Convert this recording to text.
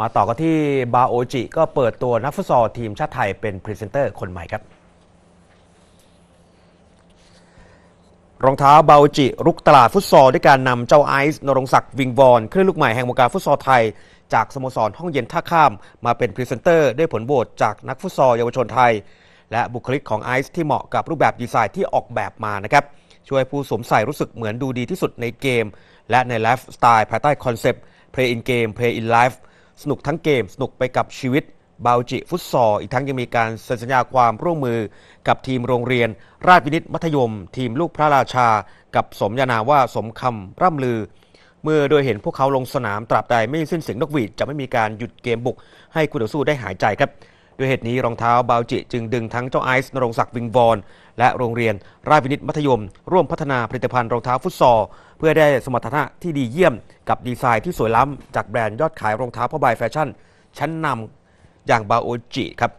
มาต่อกันที่บาโอจิ ก็เปิดตัวนักฟุตซอลทีมชาติไทยเป็นพรีเซนเตอร์คนใหม่ครับ รองเท้าบาโอจิรุกตลาดฟุตซอลด้วยการนำเจ้าไอซ์นรงศักดิ์วิงวอนครื่องลูกใหม่แห่งวงการฟุตซอลไทยจากสโมสรห้องเย็นท่าข้ามมาเป็นพรีเซนเตอร์ด้วยผลโหวตจากนักฟุตซอลเยาวชนไทย และบุคลิกของไอซ์ที่เหมาะกับรูปแบบดีไซน์ที่ออกแบบมานะครับช่วยผู้สวมใส่รู้สึกเหมือนดูดีที่สุดในเกมและในไลฟ์สไตล์ภายใต้คอนเซปต์ Play in Game Play in Life สนุกทั้งเกมสนุกไปกับชีวิต บาจิฟุตซอลอีกทั้งยังมีการเซ็นสัญญาความร่วมมือกับทีมโรงเรียน ราชวินิตมัธยมทีมลูกพระราชากับสมญานาว่าสมคำร่ำลือ เมื่อโดยเห็นพวกเขาลงสนามตราบใดไม่สิ้นเสียงนกหวีด จะไม่มีการหยุดเกมบุก ให้คู่ต่อสู้ได้หายใจครับด้วยเหตุนี้ รองเท้าบาวจิจึงดึงทั้งเจ้าไอซ์นรงศักดิ์วิงวอนและโรงเรียนราชวินิตมัธยม ร่วมพัฒนาผลิตภัณฑ์ รองเท้าฟุตซอลเพื่อได้สมรรถนะที่ดีเยี่ยมกับดีไซน์ที่สวยล้ำจากแบรนด์ยอดขายรองเท้าผ้าใบแฟชั่น ชั้นนำอย่างบาโอจิครับ